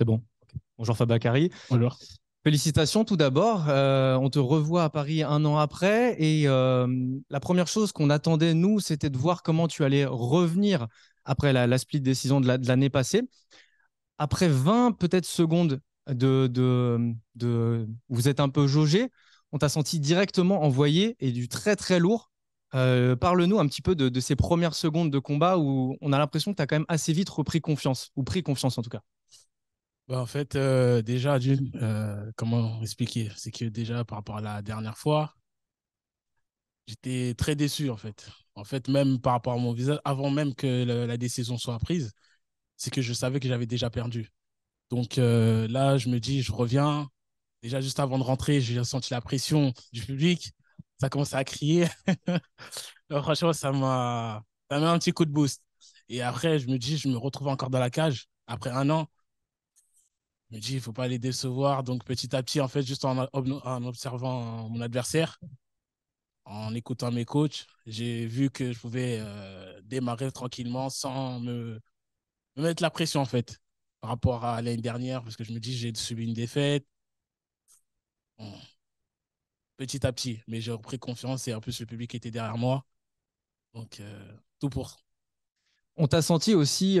C'est bon. Bonjour Fabacari Bonjour. Félicitations tout d'abord. Euh, on te revoit à Paris un an après. Et euh, la première chose qu'on attendait, nous, c'était de voir comment tu allais revenir après la, split décision de l'année passée. Après 20 peut-être secondes de, de, Vous êtes un peu jaugé. On t'a senti directement envoyé et du très très lourd. Euh, parle-nous un petit peu de, de ces premières secondes de combat où on a l'impression que tu as quand même assez vite repris confiance, ou pris confiance en tout cas. Bah, en fait, euh, déjà, d'une, euh, comment expliquer C'est que déjà, par rapport à la dernière fois, j'étais très déçu, en fait. En fait, même par rapport à mon visage, avant même que la, décision soit prise, c'est que je savais que j'avais déjà perdu. Donc euh, là, je me dis, je reviens. Déjà, juste avant de rentrer, j'ai senti la pression du public. Ça commençait à crier. Franchement, ça m'a mis un petit coup de boost. Et après, je me dis, je me retrouve encore dans la cage après un an je me dis, il ne faut pas les décevoir. Donc, petit à petit, en fait, juste en, observant euh, mon adversaire, en écoutant mes coachs, j'ai vu que je pouvais euh, démarrer tranquillement sans me, mettre la pression, en fait, par rapport à l'année dernière, parce que je me dis, j'ai subi une défaite. Petit à petit, mais j'ai repris confiance et en plus, le public était derrière moi. Donc, euh, tout pour. On t'a senti aussi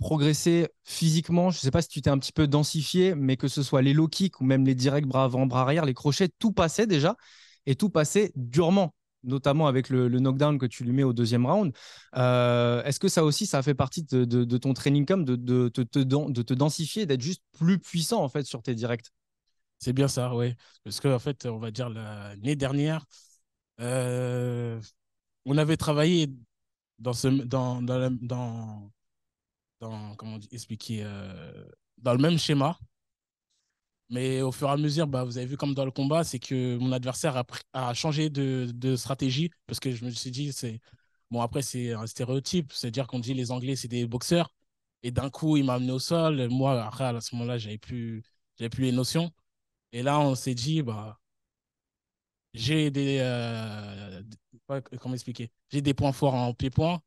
progresser physiquement. Je ne sais pas si tu t'es un petit peu densifié, mais que ce soit les low kicks ou même les directs bras avant, bras arrière, les crochets, tout passait déjà et tout passait durement, notamment avec le, knockdown que tu lui mets au deuxième round. Euh, est-ce que ça aussi, ça fait partie de, ton training comme de, de, te densifier, d'être juste plus puissant en fait sur tes directs C'est bien ça, oui. Parce qu'en en fait, on va dire l'année dernière, euh, on avait travaillé dans, ce, dans dans, comment expliquer, euh, dans le même schéma. Mais au fur et à mesure, bah, vous avez vu comme dans le combat, c'est que mon adversaire a, a changé de, de, stratégie parce que je me suis dit, c'est bon, après, c'est un stéréotype, c'est-à-dire qu'on dit les Anglais, c'est des boxeurs. Et d'un coup, il m'a amené au sol. Moi, à ce moment-là, j'avais plus, plus les notions. Et là, on s'est dit, bah, j'ai des, euh, comment expliquer, j'ai des points forts en pied-point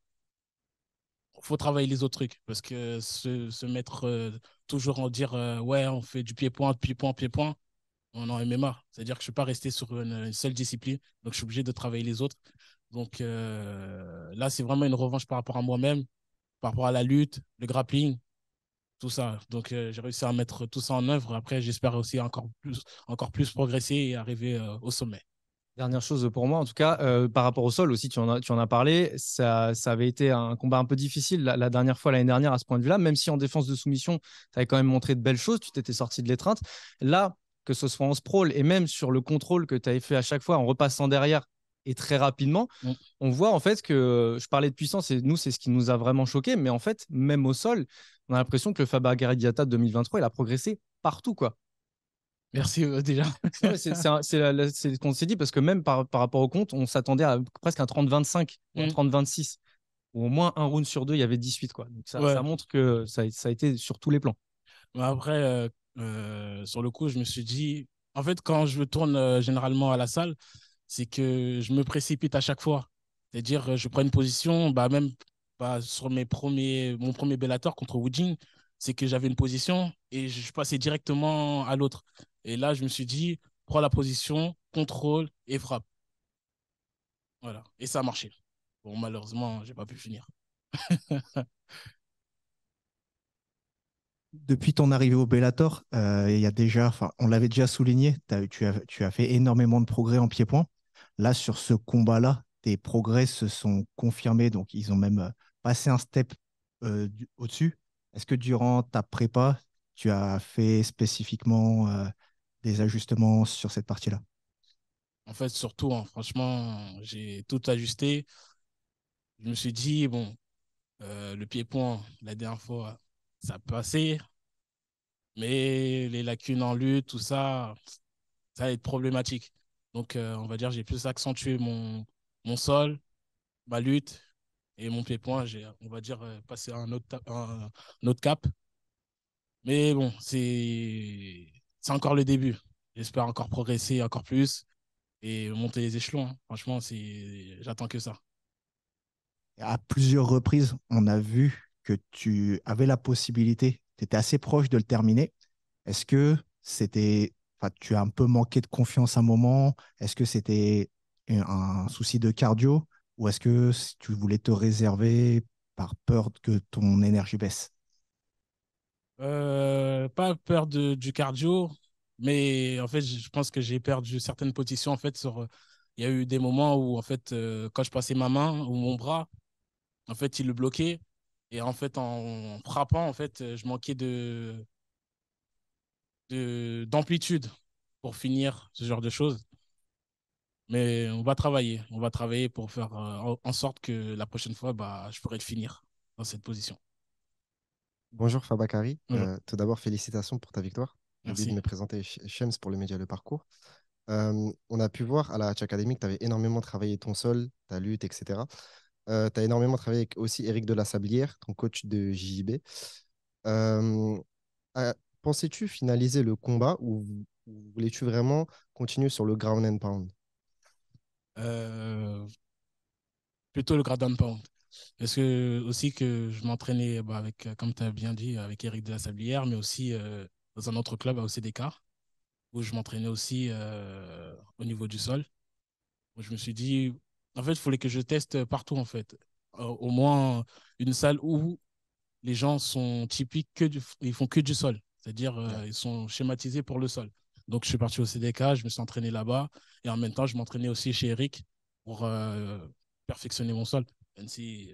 faut travailler les autres trucs parce que se, mettre euh, toujours en dire euh, ouais, on fait du pied-point, pied-point, pied-point, on en MMA. C'est-à-dire que je ne suis pas resté sur une, une, seule discipline, donc je suis obligé de travailler les autres. Donc euh, là, c'est vraiment une revanche par rapport à moi-même, par rapport à la lutte, le grappling, tout ça. Donc j'ai réussi à mettre tout ça en œuvre. Après, j'espère aussi encore plus, encore plus progresser et arriver au sommet. Dernière chose pour moi, en tout cas, euh, par rapport au sol aussi, tu en as, tu en as parlé. Ça, avait été un combat un peu difficile la, dernière fois, l'année dernière, à ce point de vue-là, même si en défense de soumission, tu avais quand même montré de belles choses, tu t'étais sorti de l'étreinte. Là, que ce soit en sprawl et même sur le contrôle que tu avais fait à chaque fois en repassant derrière et très rapidement, mm. on voit en fait que euh, je parlais de puissance et nous, c'est ce qui nous a vraiment choqué, mais en fait, même au sol, on a l'impression que le Faba 2023, il a progressé partout. quoi. Merci euh, déjà. c'est ce qu'on s'est dit parce que même par, rapport au compte, on s'attendait à presque un 30-25 ou un 30-26. Mm. Ou au moins un round sur deux, il y avait 18. Quoi. Donc ça, montre que ça, a été sur tous les plans. Bah, après, euh, euh, sur le coup, je me suis dit, en fait, quand je tourne généralement à la salle, c'est que je me précipite à chaque fois. C'est-à-dire, je prends une position, bah, même bah, sur mes premiers, mon premier Bellator contre Wooding, c'est que j'avais une position et je passais directement à l'autre. Et là, je me suis dit, prends la position, contrôle et frappe. Voilà. Et ça a marché. Bon, malheureusement, je n'ai pas pu finir. Depuis ton arrivée au Bellator, euh, il y a déjà, on l'avait déjà souligné, tu, as, fait énormément de progrès en pied-point. Là, sur ce combat-là, tes progrès se sont confirmés, donc ils ont même euh, passé un step euh, au-dessus. Est-ce que durant ta prépa, tu as fait spécifiquement des ajustements sur cette partie-là En fait, surtout, hein, franchement, j'ai tout ajusté. Je me suis dit, bon, euh, le pied-point, la dernière fois, ça passait. Mais les lacunes en lutte, tout ça, ça va être problématique. Donc, euh, on va dire, j'ai plus accentué mon, mon sol, ma lutte et mon pied-point. J'ai, on va dire, euh, passé un autre, un autre cap. Mais bon, c'est c'est encore le début. J'espère encore progresser encore plus et monter les échelons. Hein. Franchement, c'est... j'attends que ça. À plusieurs reprises, on a vu que tu avais la possibilité, tu étais assez proche de le terminer. Est-ce que c'était. tu as un peu manqué de confiance à un moment Est-ce que c'était un souci de cardio Ou est-ce que tu voulais te réserver par peur que ton énergie baisse euh, pas peur de, du cardio, mais en fait, je pense que j'ai perdu certaines positions. En fait, sur, il y a eu des moments où, en fait, euh, quand je passais ma main ou mon bras, en fait, il le bloquait. Et en fait, en, frappant, en fait, je manquais de d'amplitude pour finir ce genre de choses. Mais on va travailler. On va travailler pour faire euh, en sorte que la prochaine fois, bah, je pourrais le finir dans cette position. Bonjour Fabacari. Euh, tout d'abord, félicitations pour ta victoire. Merci de me présenter Shems pour le média Le Parcours. Euh, on a pu voir à la Hatch Académique, tu avais énormément travaillé ton sol, ta lutte, etc. Euh, tu as énormément travaillé avec aussi Eric de la Sablière, ton coach de JJB. Pensais-tu finaliser le combat ou, ou voulais-tu vraiment continuer sur le ground and pound Plutôt le ground and pound. Parce que aussi que je m'entraînais eh ben, avec, euh, comme tu as bien dit, avec Eric de la Sablière, mais aussi euh, dans un autre club à CDK, où je m'entraînais aussi euh, au niveau du sol. je me suis dit, en fait, il fallait que je teste partout, en fait. au moins une salle où les gens sont typiques, que ils font que du sol. C'est-à-dire, ils sont schématisés pour le sol. Donc, je suis parti au CDK, je me suis entraîné là-bas. Et en même temps, je m'entraînais aussi chez Eric pour perfectionner mon sol même si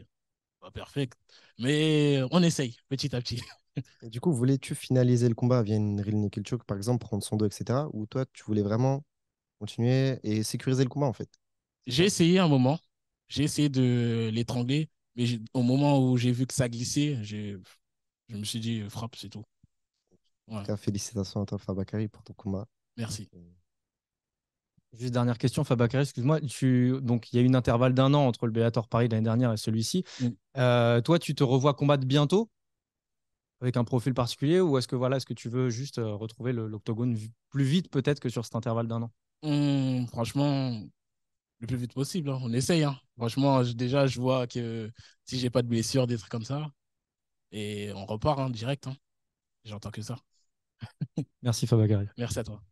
pas perfect. Mais on essaye petit à petit. du coup, voulais-tu finaliser le combat via une Real par exemple, prendre son dos, etc. Ou toi, tu voulais vraiment continuer et sécuriser le combat, en fait J'ai essayé un moment. J'ai essayé de l'étrangler. Mais au moment où j'ai vu que ça glissait, je me suis dit frappe, c'est tout. Félicitations à toi, Fabakari, pour ton combat. Merci. Juste dernière question, Fabacari, excuse-moi. Donc, il y a eu un intervalle d'un an entre le Bellator Paris l'année dernière et celui-ci. Mm. Euh, toi, tu te revois combattre bientôt avec un profil particulier ou est-ce que voilà, ce que tu veux juste euh, retrouver l'octogone plus vite peut-être que sur cet intervalle d'un an mmh, Franchement, le plus vite possible. Hein. On essaye. Hein. Franchement, déjà, je vois que si j'ai pas de blessure, des trucs comme ça, et on repart hein, direct. Hein. J'entends que ça. Merci Fabacari. Merci à toi.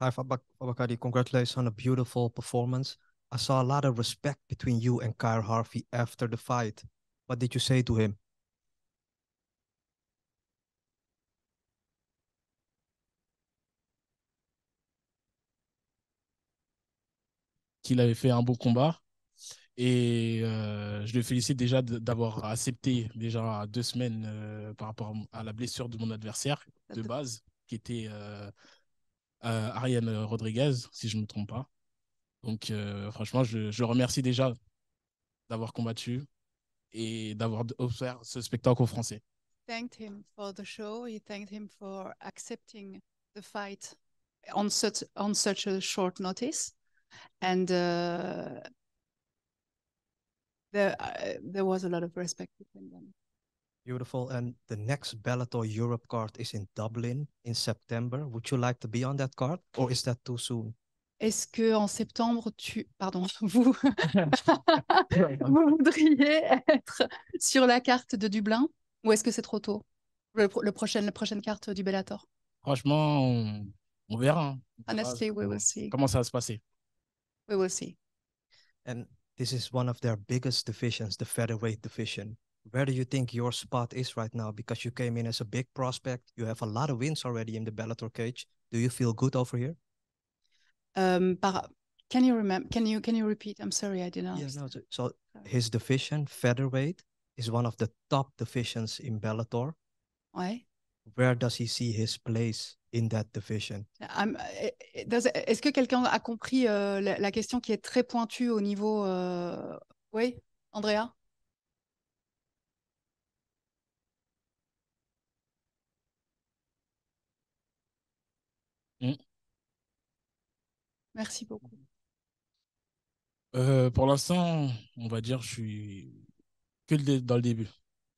Hi, Fabakadi, Congratulations on a beautiful performance. I saw a lot of respect between you and Kyle Harvey after the fight. What did you say to him? qu'il avait fait un beau combat. Et euh, je le félicite déjà d'avoir accepté déjà deux semaines euh, par rapport à la blessure de mon adversaire de base, qui était euh, Ariane Rodriguez, si je ne me trompe pas. Donc, euh, franchement, je, je remercie déjà d'avoir combattu et d'avoir offert ce spectacle aux Français. Thanked him for the show. He thanked him for accepting the fight on such on such a short notice, and uh, there uh, there was a lot of respect between them. Beautiful. And the next Bellator Europe card is in Dublin in September. Would you like to be on that card or is that too soon? Est-ce que en septembre, tu, pardon, vous, vous voudriez être sur la carte de Dublin ou est-ce que c'est trop tôt le, La prochaine carte du Bellator Franchement, on, verra. Comment ça va se passer We will see. And this is one of their biggest divisions, the featherweight division. where do you think your spot is right now? Because you came in as a big prospect, you have a lot of wins already in the Bellator cage. Do you feel good over here? Um, but can you remember? Can you can you repeat? I'm sorry, I didn't. Yeah, no, so, so his division featherweight is one of the top divisions in Bellator. Why? Where does he see his place in that division? Eh, eh, est-ce que quelqu'un a compris euh, la, la, question qui est très pointue au niveau? Euh... Oui, Andrea. Mm. Merci beaucoup. Euh, pour l'instant, on va dire, je suis que dans le début.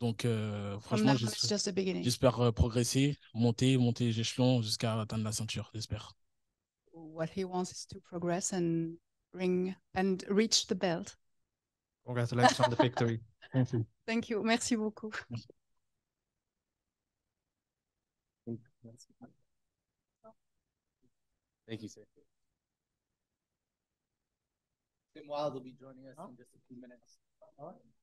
Donc, euh, franchement, j'espère euh, progresser, monter, monter les échelons jusqu'à atteindre la ceinture, j'espère. What he wants is to progress and ring and reach the belt. Congratulations on the victory. Thank you. Thank you. Merci beaucoup. Merci. Thank you, sir. Tim Wild will be joining us huh? in just a few minutes. All right.